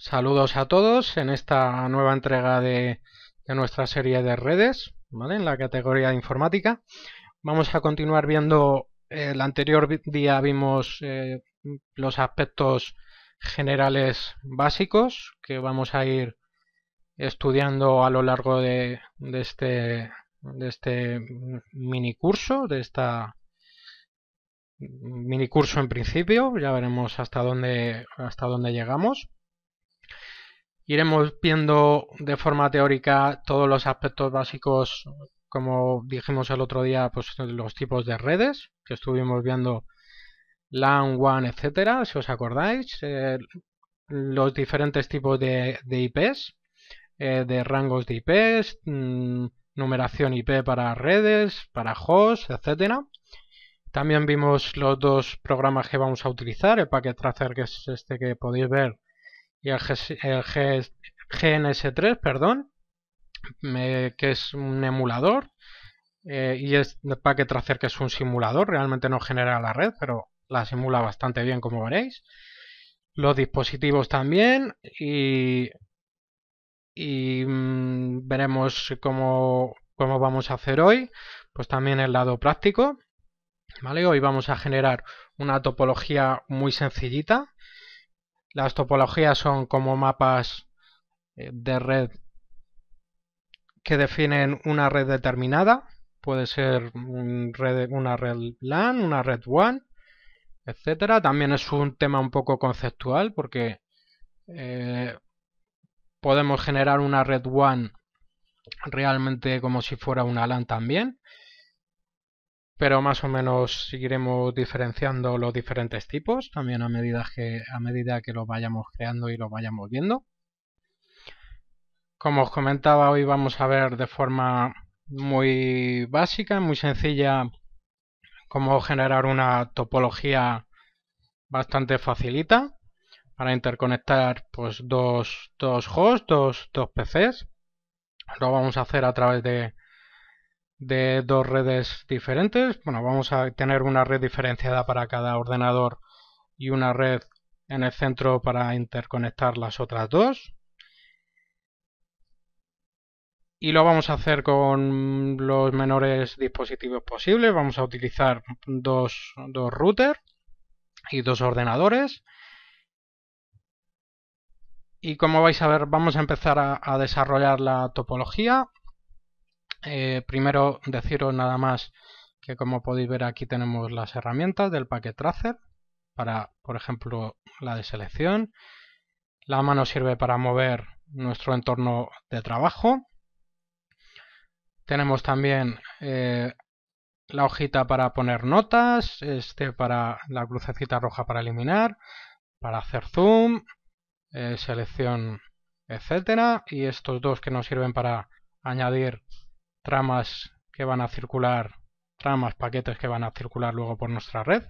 Saludos a todos en esta nueva entrega de, nuestra serie de redes, ¿vale? En la categoría de informática. Vamos a continuar viendo, eh, el anterior día vimos eh, los aspectos generales básicos que vamos a ir estudiando a lo largo de, este, de este mini curso, de esta mini curso en principio, ya veremos hasta dónde, hasta dónde llegamos. Iremos viendo de forma teórica todos los aspectos básicos, como dijimos el otro día, pues los tipos de redes, que estuvimos viendo LAN, WAN, etcétera, si os acordáis, eh, los diferentes tipos de, IPs, eh, de rangos de IPs, mm, numeración IP para redes, para hosts, etcétera. También vimos los dos programas que vamos a utilizar, el Packet Tracer, que es este que podéis ver y el, GNS3, perdón, que es un emulador, eh, y es Packet Tracer, que es un simulador, realmente no genera la red, pero la simula bastante bien, como veréis. Los dispositivos también, y, mm, veremos cómo, vamos a hacer hoy, pues también el lado práctico. Hoy vamos a generar una topología muy sencillita las topologías son como mapas eh, de red que definen una red determinada. Puede ser una red LAN, una red WAN, etcétera. También es un tema un poco conceptual porque eh, podemos generar una red WAN realmente como si fuera una LAN también pero más o menos seguiremos diferenciando los diferentes tipos también a medida que, a medida que los vayamos creando y los vayamos viendo. Como os comentaba, hoy vamos a ver de forma muy básica, muy sencilla, cómo generar una topología bastante facilita para interconectar pues, dos, dos hosts, dos PCs. Lo vamos a hacer a través de, de dos redes diferentes. Bueno, vamos a tener una red diferenciada para cada ordenador y una red en el centro para interconectar las otras dos. Y lo vamos a hacer con los menores dispositivos posibles. Vamos a utilizar dos, routers y dos ordenadores. Y como vais a ver, vamos a empezar a desarrollar la topología. Eh, primero deciros nada más que como podéis ver aquí tenemos las herramientas del paquete tracer para, por ejemplo, la de selección. La mano sirve para mover nuestro entorno de trabajo. Tenemos también eh, la hojita para poner notas, este para la crucecita roja para eliminar, para hacer zoom, eh, selección, etcétera, y estos dos que nos sirven para añadir tramas que van a circular, tramas, paquetes que van a circular luego por nuestra red.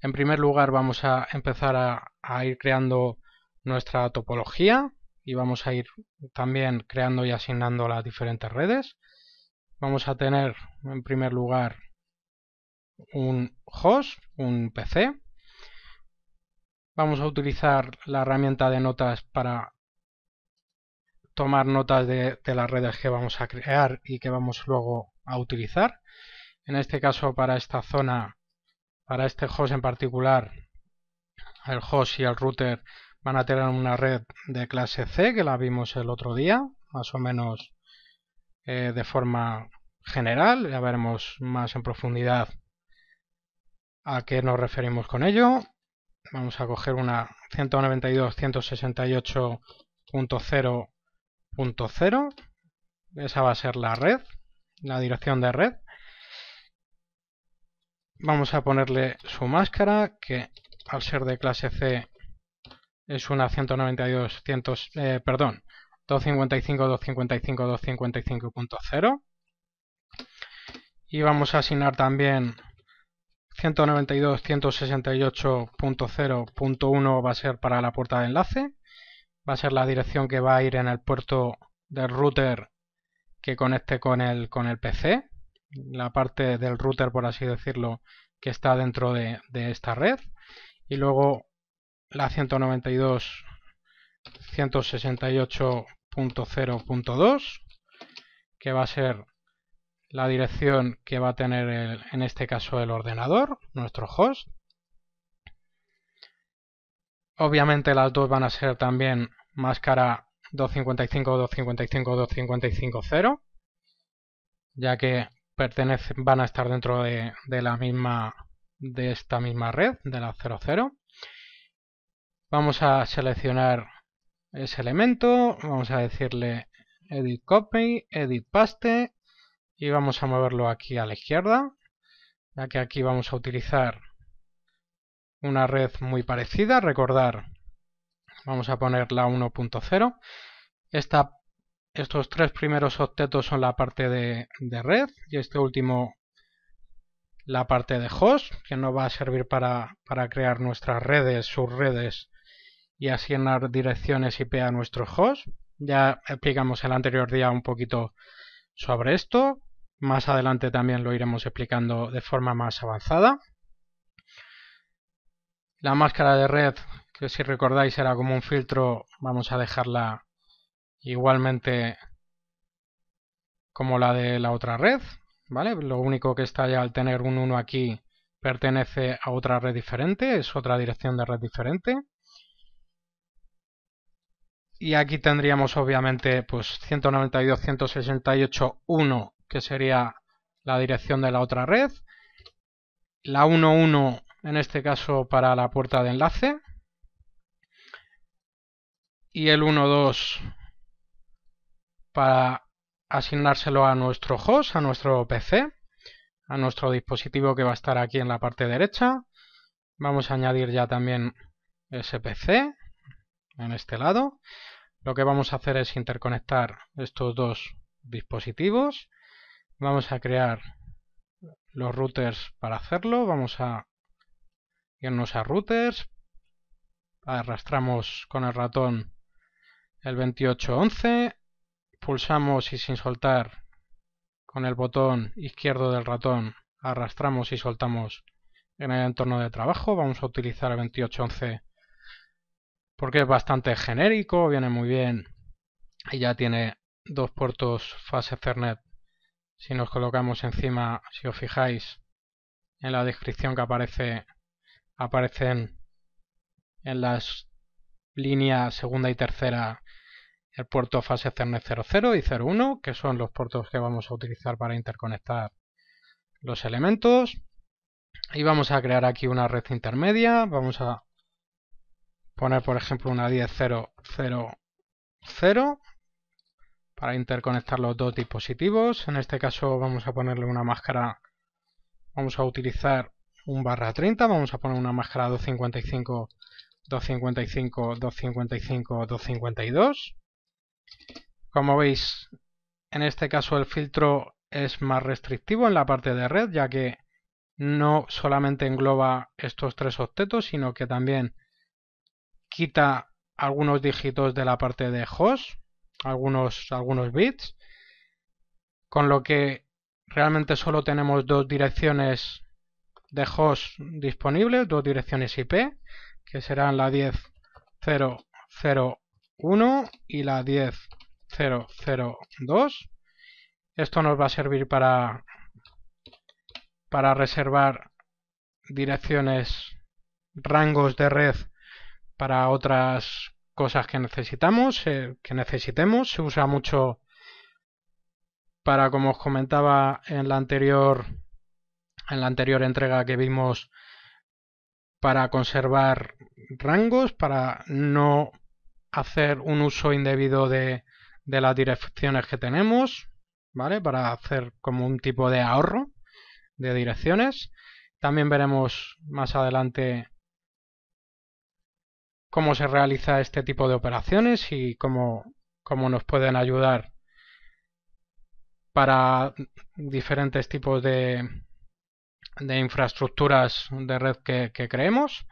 En primer lugar vamos a empezar a, ir creando nuestra topología y vamos a ir también creando y asignando las diferentes redes. Vamos a tener en primer lugar un host, un PC. Vamos a utilizar la herramienta de notas para tomar notas de, las redes que vamos a crear y que vamos luego a utilizar. En este caso para esta zona, para este host en particular, el host y el router van a tener una red de clase C que la vimos el otro día, más o menos eh, de forma general, ya veremos más en profundidad a qué nos referimos con ello. Vamos a coger una 192.168.0 punto cero. Esa va a ser la red, la dirección de red. Vamos a ponerle su máscara, que al ser de clase C es una 192, 200 eh, perdón, 255, 255, 255.0. Y vamos a asignar también 192, 168.0.1 va a ser para la puerta de enlace va a ser la dirección que va a ir en el puerto del router que conecte con el, con el PC, la parte del router, por así decirlo, que está dentro de, esta red, y luego la 192 que va a ser la dirección que va a tener en este caso el ordenador, nuestro host Obviamente las dos van a ser también máscara 255, 255, 255, 0, ya que pertenecen, van a estar dentro de, de, la misma de esta misma red, de la 00. Vamos a seleccionar ese elemento, vamos a decirle edit copy, edit paste y vamos a moverlo aquí a la izquierda, ya que aquí vamos a utilizar una red muy parecida. Recordar, vamos a ponerla la 1.0. Estos tres primeros octetos son la parte de, de, red y este último la parte de host, que nos va a servir para, para crear nuestras redes, subredes y asignar direcciones IP a nuestro host. Ya explicamos el anterior día un poquito sobre esto. Más adelante también lo iremos explicando de forma más avanzada. La máscara de red, que si recordáis era como un filtro, vamos a dejarla igualmente como la de la otra red, ¿vale? Lo único que está ya al tener un 1 aquí pertenece a otra red diferente, es otra dirección de red diferente. Y aquí tendríamos obviamente pues 192.168.1, que sería la dirección de la otra red. La 1.1 en este caso para la puerta de enlace. Y el 1.2 para asignárselo a nuestro host, a nuestro PC, a nuestro dispositivo que va a estar aquí en la parte derecha. Vamos a añadir ya también ese PC en este lado. Lo que vamos a hacer es interconectar estos dos dispositivos. Vamos a crear los routers para hacerlo. Vamos a irnos a routers, arrastramos con el ratón el 2811, pulsamos y sin soltar con el botón izquierdo del ratón arrastramos y soltamos en el entorno de trabajo, vamos a utilizar el 2811 porque es bastante genérico, viene muy bien y ya tiene dos puertos fase Ethernet. Si nos colocamos encima, si os fijáis en la descripción que aparece aparecen en las líneas segunda y tercera el puerto fase cernet 00 y 01, que son los puertos que vamos a utilizar para interconectar los elementos. Y vamos a crear aquí una red intermedia. Vamos a poner, por ejemplo, una 10.0.0.0 para interconectar los dos dispositivos. En este caso vamos a ponerle una máscara. Vamos a utilizar un barra 30, vamos a poner una máscara 255, 255, 255, 252. Como veis, en este caso el filtro es más restrictivo en la parte de red, ya que no solamente engloba estos tres octetos, sino que también quita algunos dígitos de la parte de host, algunos, algunos bits, con lo que realmente solo tenemos dos direcciones de host disponible, dos direcciones IP, que serán la 10.0.0.1 y la 10.0.0.2. Esto nos va a servir para, para reservar direcciones, rangos de red para otras cosas que necesitamos, eh, que necesitemos. Se usa mucho para, como os comentaba en la anterior en la anterior entrega que vimos para conservar rangos, para no hacer un uso indebido de, de las direcciones que tenemos, ¿vale? Para hacer como un tipo de ahorro de direcciones. También veremos más adelante cómo se realiza este tipo de operaciones y cómo, cómo nos pueden ayudar para diferentes tipos de, de infraestructuras de red que, creemos.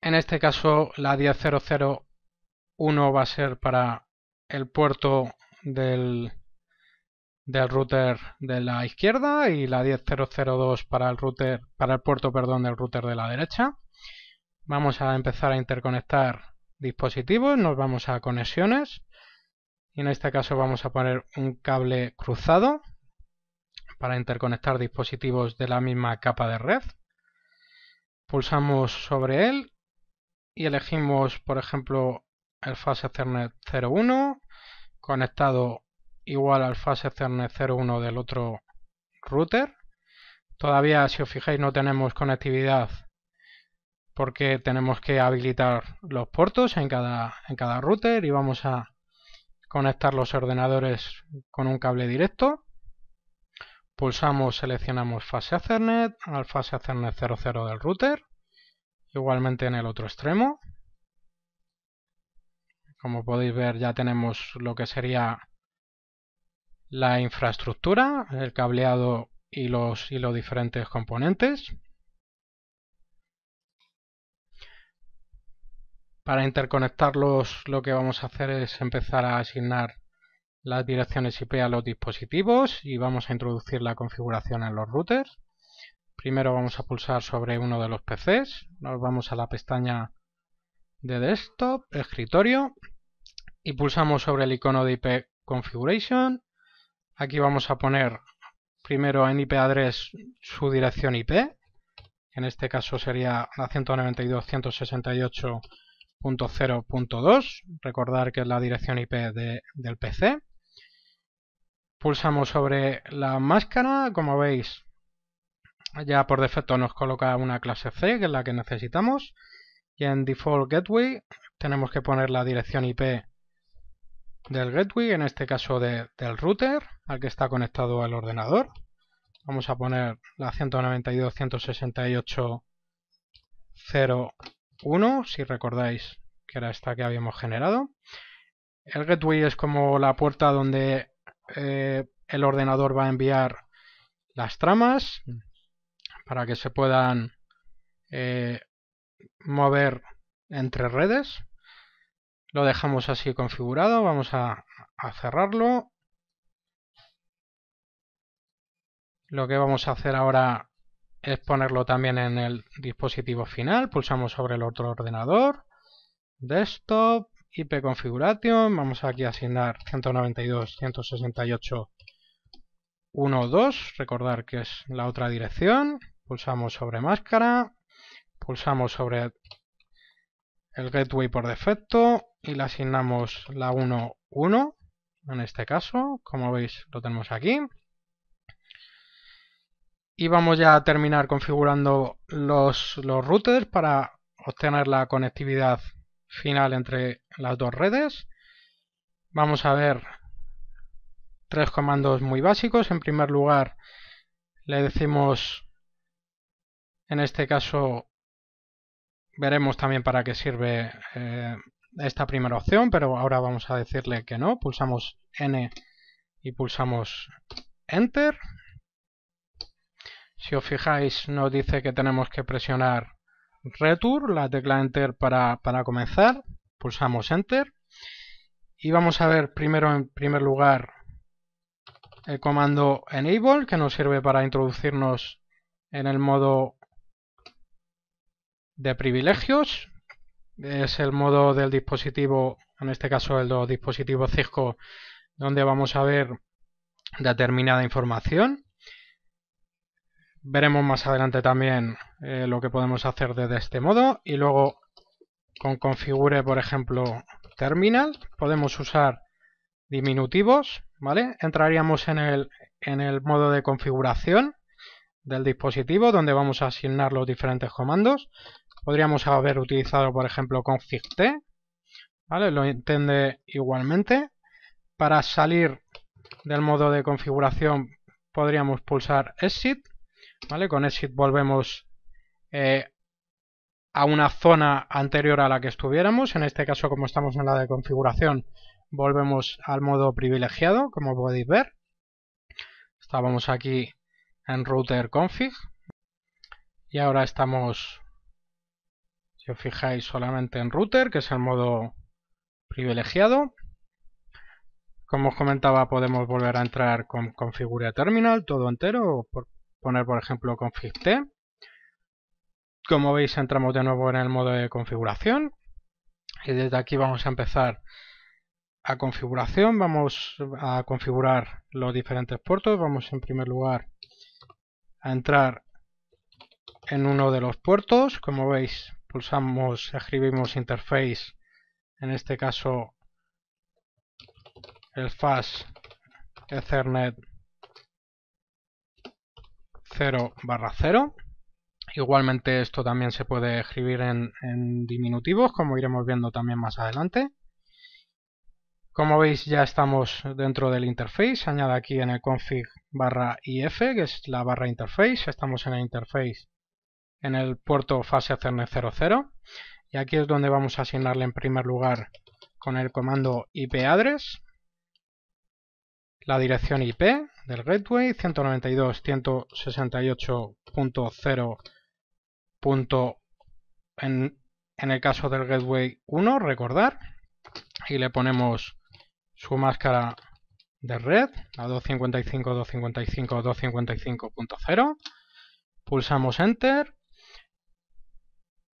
En este caso, la 1001 va a ser para el puerto del, del router de la izquierda y la 1002 para el router para el puerto perdón del router de la derecha. Vamos a empezar a interconectar dispositivos, nos vamos a conexiones y en este caso vamos a poner un cable cruzado para interconectar dispositivos de la misma capa de red. Pulsamos sobre él y elegimos, por ejemplo, el fase Ethernet 01 conectado igual al fase Ethernet 01 del otro router. Todavía, si os fijáis, no tenemos conectividad porque tenemos que habilitar los puertos en cada, en cada router y vamos a conectar los ordenadores con un cable directo. Pulsamos, seleccionamos fase Ethernet, al fase Ethernet 00 del router, igualmente en el otro extremo. Como podéis ver ya tenemos lo que sería la infraestructura, el cableado y los, y los diferentes componentes. Para interconectarlos lo que vamos a hacer es empezar a asignar las direcciones IP a los dispositivos y vamos a introducir la configuración en los routers. Primero vamos a pulsar sobre uno de los PCs, nos vamos a la pestaña de desktop, escritorio y pulsamos sobre el icono de IP Configuration. Aquí vamos a poner primero en IP address su dirección IP, en este caso sería la 192.168.0.2, recordar que es la dirección IP del PC. Pulsamos sobre la máscara, como veis, ya por defecto nos coloca una clase C, que es la que necesitamos. Y en Default Gateway tenemos que poner la dirección IP del gateway, en este caso del router, al que está conectado al ordenador. Vamos a poner la 192.168.0.1, si recordáis que era esta que habíamos generado. El gateway es como la puerta donde eh, el ordenador va a enviar las tramas para que se puedan eh, mover entre redes. Lo dejamos así configurado, vamos a, a cerrarlo. Lo que vamos a hacer ahora es ponerlo también en el dispositivo final. Pulsamos sobre el otro ordenador. Desktop. IP configuration, vamos aquí a asignar 192.168.1.2, recordar que es la otra dirección, pulsamos sobre máscara, pulsamos sobre el gateway por defecto y le asignamos la 1.1, en este caso, como veis lo tenemos aquí. Y vamos ya a terminar configurando los, los routers para obtener la conectividad final entre las dos redes. Vamos a ver tres comandos muy básicos. En primer lugar, le decimos, en este caso, veremos también para qué sirve eh, esta primera opción, pero ahora vamos a decirle que no. Pulsamos N y pulsamos Enter. Si os fijáis, nos dice que tenemos que presionar Return la tecla Enter para, para comenzar, pulsamos Enter y vamos a ver primero en primer lugar el comando Enable que nos sirve para introducirnos en el modo de privilegios es el modo del dispositivo, en este caso el dos dispositivos Cisco donde vamos a ver determinada información Veremos más adelante también eh, lo que podemos hacer desde este modo y luego con configure, por ejemplo, terminal, podemos usar diminutivos, ¿vale? Entraríamos en el, en el modo de configuración del dispositivo donde vamos a asignar los diferentes comandos. Podríamos haber utilizado, por ejemplo, config-t, ¿vale? Lo entiende igualmente. Para salir del modo de configuración podríamos pulsar exit con exit volvemos eh, a una zona anterior a la que estuviéramos. En este caso, como estamos en la de configuración, volvemos al modo privilegiado, como podéis ver. Estábamos aquí en router config. Y ahora estamos, si os fijáis, solamente en router, que es el modo privilegiado. Como os comentaba, podemos volver a entrar con configure terminal, todo entero, por poner por ejemplo config Como veis entramos de nuevo en el modo de configuración y desde aquí vamos a empezar a configuración, vamos a configurar los diferentes puertos, vamos en primer lugar a entrar en uno de los puertos, como veis pulsamos, escribimos interface, en este caso el fast Ethernet 0 barra 0. Igualmente esto también se puede escribir en, diminutivos, como iremos viendo también más adelante. Como veis ya estamos dentro del interface, añade aquí en el config barra if, que es la barra interface, estamos en el interface en el puerto fase acerne 00 y aquí es donde vamos a asignarle en primer lugar con el comando IP address la dirección IP del gateway 192.168.0. En, en el caso del gateway 1, recordar, y le ponemos su máscara de red a 255.255.255.0. Pulsamos Enter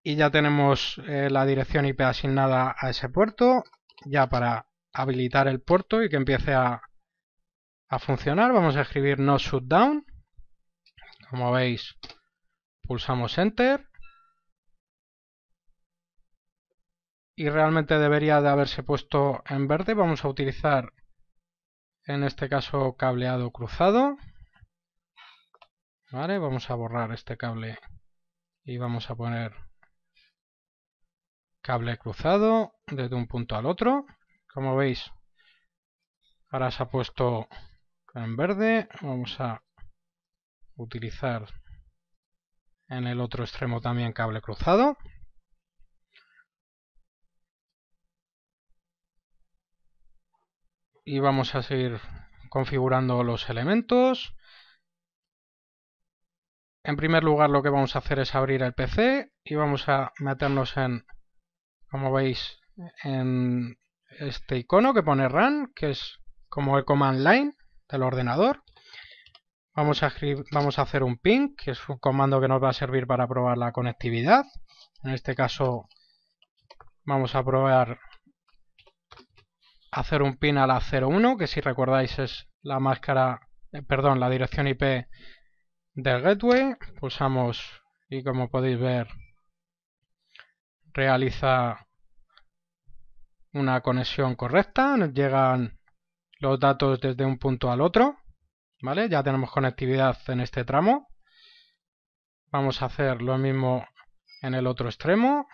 y ya tenemos eh, la dirección IP asignada a ese puerto, ya para habilitar el puerto y que empiece a a funcionar. Vamos a escribir no shutdown. Como veis, pulsamos enter. Y realmente debería de haberse puesto en verde. Vamos a utilizar, en este caso, cableado cruzado. Vale, vamos a borrar este cable y vamos a poner cable cruzado desde un punto al otro. Como veis, ahora se ha puesto en verde. Vamos a utilizar en el otro extremo también cable cruzado. Y vamos a seguir configurando los elementos. En primer lugar lo que vamos a hacer es abrir el PC y vamos a meternos en, como veis, en este icono que pone run, que es como el command line el ordenador. Vamos a, vamos a hacer un ping, que es un comando que nos va a servir para probar la conectividad. En este caso vamos a probar hacer un pin a la 01, que si recordáis es la máscara, eh, perdón, la dirección IP del gateway. Pulsamos y como podéis ver realiza una conexión correcta, nos llegan los datos desde un punto al otro. ¿Vale? Ya tenemos conectividad en este tramo. Vamos a hacer lo mismo en el otro extremo.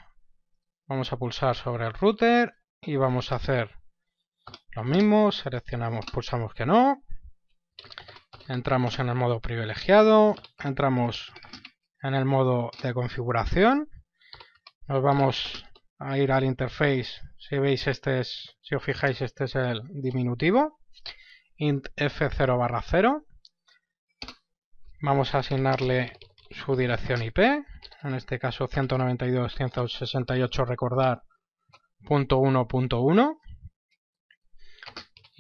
Vamos a pulsar sobre el router y vamos a hacer lo mismo. Seleccionamos, pulsamos que no. Entramos en el modo privilegiado. Entramos en el modo de configuración. Nos vamos a ir al interface. Si veis, este es, si os fijáis, este es el diminutivo int f0 barra 0. Vamos a asignarle su dirección IP, en este caso 192.168 recordar punto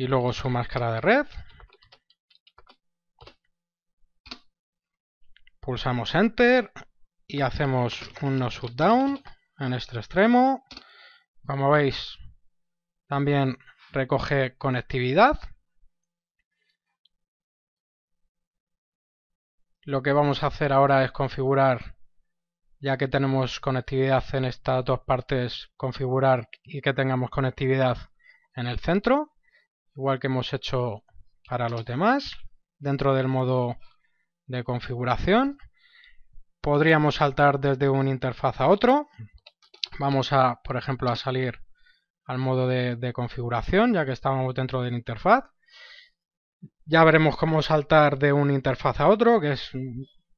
y luego su máscara de red. Pulsamos Enter y hacemos un no shutdown en este extremo. Como veis, también recoge conectividad. Lo que vamos a hacer ahora es configurar, ya que tenemos conectividad en estas dos partes, configurar y que tengamos conectividad en el centro, igual que hemos hecho para los demás, dentro del modo de configuración. Podríamos saltar desde una interfaz a otro. Vamos a, por ejemplo, a salir al modo de, configuración, ya que estábamos dentro de la interfaz. Ya veremos cómo saltar de una interfaz a otro, que es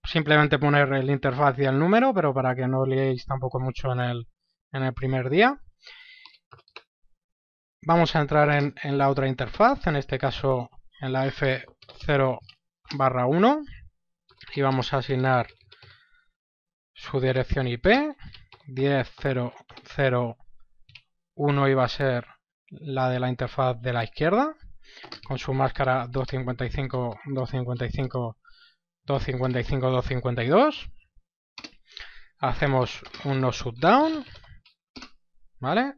simplemente poner el interfaz y el número, pero para que no leéis tampoco mucho en el, en el primer día. Vamos a entrar en, la otra interfaz, en este caso en la F0 barra 1 y vamos a asignar su dirección IP 10.0.0.1 iba a ser la de la interfaz de la izquierda con su máscara 255, 255, 255, 252. Hacemos un no shutdown, ¿vale?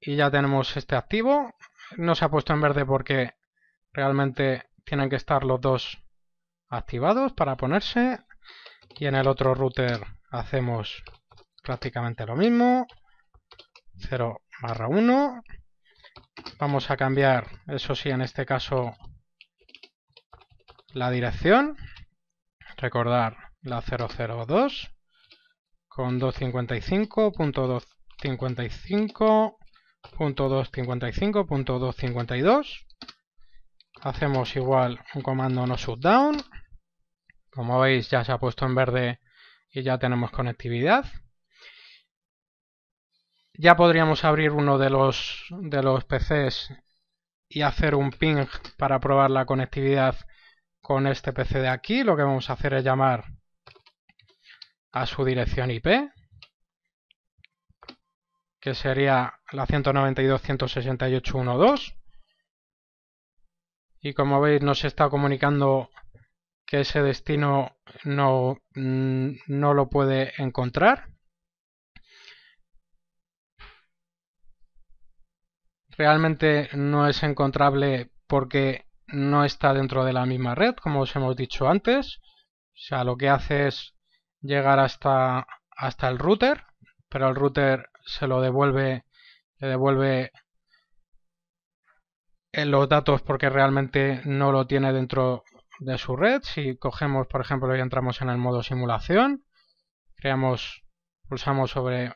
Y ya tenemos este activo. No se ha puesto en verde porque realmente tienen que estar los dos activados para ponerse. Y en el otro router hacemos prácticamente lo mismo. 0 barra 1 Vamos a cambiar, eso sí, en este caso, la dirección. Recordar la 002 con 255.255.255.252. Hacemos igual un comando no shutdown. Como veis ya se ha puesto en verde y ya tenemos conectividad ya podríamos abrir uno de los, de los PCs y hacer un ping para probar la conectividad con este PC de aquí. Lo que vamos a hacer es llamar a su dirección IP, que sería la 192.168.1.2. Y como veis nos está comunicando que ese destino no, mm, no lo puede encontrar. realmente no es encontrable porque no está dentro de la misma red, como os hemos dicho antes. O sea, lo que hace es llegar hasta, hasta el router, pero el router se lo devuelve, le devuelve eh, los datos porque realmente no lo tiene dentro de su red. Si cogemos, por ejemplo, y entramos en el modo simulación, creamos, pulsamos sobre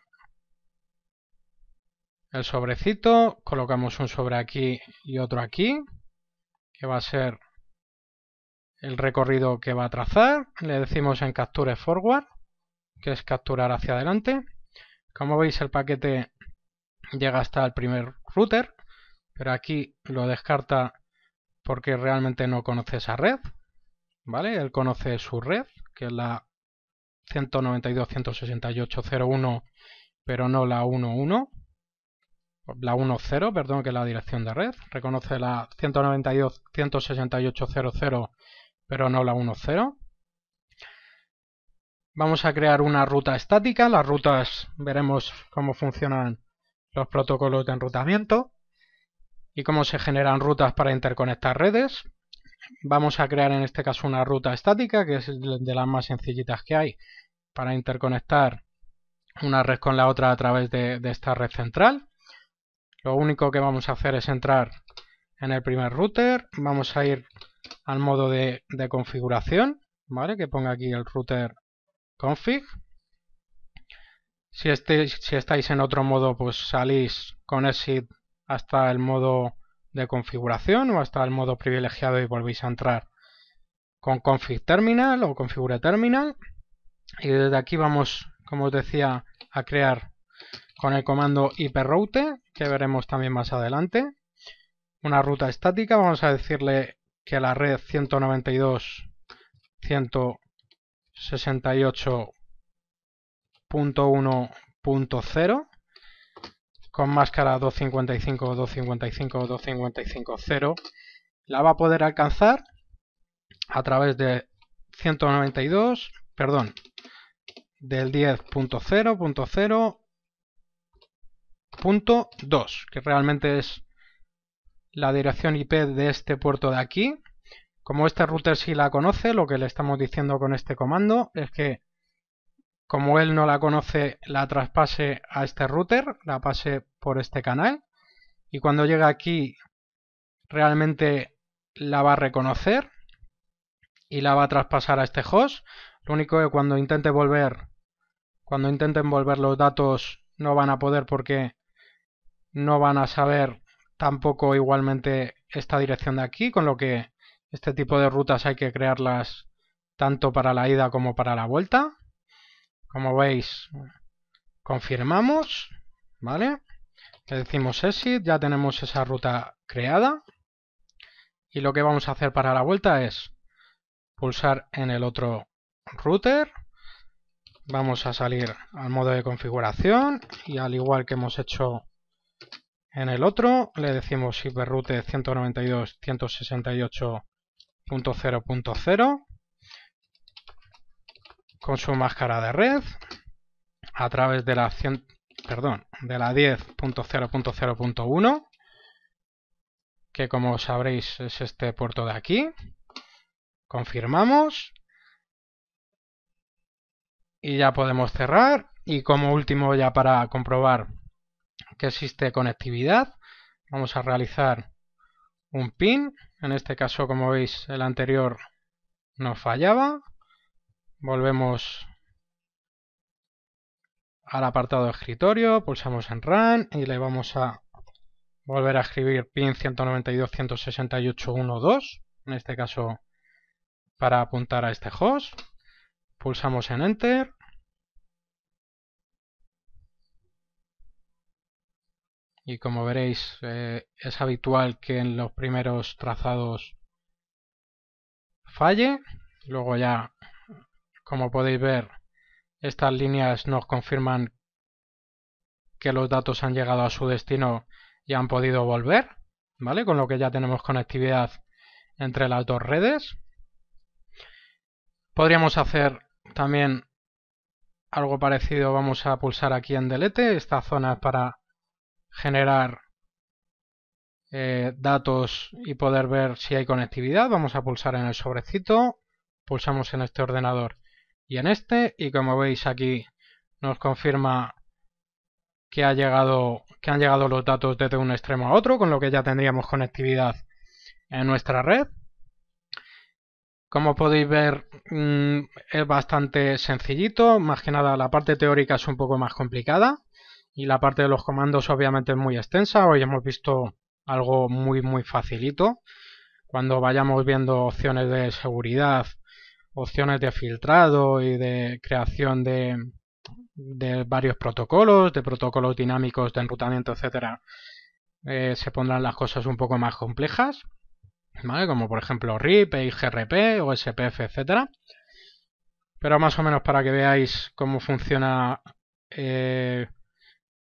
el sobrecito, colocamos un sobre aquí y otro aquí, que va a ser el recorrido que va a trazar, le decimos en capture forward, que es capturar hacia adelante, como veis el paquete llega hasta el primer router, pero aquí lo descarta porque realmente no conoce esa red, ¿vale? Él conoce su red, que es la 192.168.01, pero no la 11 la 1.0, perdón, que es la dirección de red. Reconoce la 192.168.0.0, pero no la 1.0. Vamos a crear una ruta estática. Las rutas, veremos cómo funcionan los protocolos de enrutamiento y cómo se generan rutas para interconectar redes. Vamos a crear en este caso una ruta estática, que es de las más sencillitas que hay, para interconectar una red con la otra a través de, de esta red central. Lo único que vamos a hacer es entrar en el primer router, vamos a ir al modo de, configuración, ¿vale? Que ponga aquí el router config. Si, este, si estáis en otro modo, pues salís con exit hasta el modo de configuración o hasta el modo privilegiado y volvéis a entrar con config terminal o configure terminal. Y desde aquí vamos, como os decía, a crear con el comando hiperroute, que veremos también más adelante. Una ruta estática, vamos a decirle que la red 192.168.1.0 con máscara 255.255.255.0 la va a poder alcanzar a través de 192, perdón, del 10.0.0 punto 2, que realmente es la dirección IP de este puerto de aquí. Como este router sí la conoce, lo que le estamos diciendo con este comando es que como él no la conoce, la traspase a este router, la pase por este canal y cuando llegue aquí realmente la va a reconocer y la va a traspasar a este host. Lo único que cuando intente volver, cuando intenten volver los datos no van a poder porque no van a saber tampoco igualmente esta dirección de aquí, con lo que este tipo de rutas hay que crearlas tanto para la ida como para la vuelta. Como veis, confirmamos, ¿vale? Le decimos exit, ya tenemos esa ruta creada. Y lo que vamos a hacer para la vuelta es pulsar en el otro router. Vamos a salir al modo de configuración y al igual que hemos hecho en el otro le decimos hiperroute 192.168.0.0 con su máscara de red a través de la perdón, de la 10.0.0.1 que como sabréis es este puerto de aquí. Confirmamos. Y ya podemos cerrar. Y como último ya para comprobar que existe conectividad. Vamos a realizar un pin. En este caso, como veis, el anterior no fallaba. Volvemos al apartado de escritorio, pulsamos en Run y le vamos a volver a escribir pin 192.168.1.2, en este caso para apuntar a este host. Pulsamos en Enter y como veréis eh, es habitual que en los primeros trazados falle. Luego ya, como podéis ver, estas líneas nos confirman que los datos han llegado a su destino y han podido volver, ¿vale? Con lo que ya tenemos conectividad entre las dos redes. Podríamos hacer también algo parecido, vamos a pulsar aquí en delete, esta zona es para generar eh, datos y poder ver si hay conectividad, vamos a pulsar en el sobrecito, pulsamos en este ordenador y en este, y como veis aquí nos confirma que, ha llegado, que han llegado los datos desde un extremo a otro, con lo que ya tendríamos conectividad en nuestra red. Como podéis ver, mm, es bastante sencillito, más que nada la parte teórica es un poco más complicada, y la parte de los comandos obviamente es muy extensa. Hoy hemos visto algo muy muy facilito. Cuando vayamos viendo opciones de seguridad, opciones de filtrado y de creación de, varios protocolos, de protocolos dinámicos de enrutamiento, etcétera, eh, se pondrán las cosas un poco más complejas, como por ejemplo RIP, IGRP o SPF, etcétera. Pero más o menos para que veáis cómo funciona eh,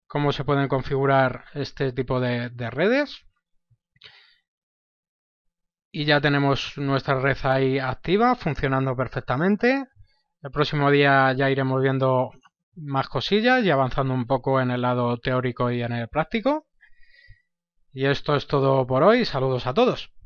cómo se pueden configurar este tipo de, redes. Y ya tenemos nuestra red ahí activa, funcionando perfectamente. El próximo día ya iremos viendo más cosillas y avanzando un poco en el lado teórico y en el práctico. Y esto es todo por hoy. Saludos a todos.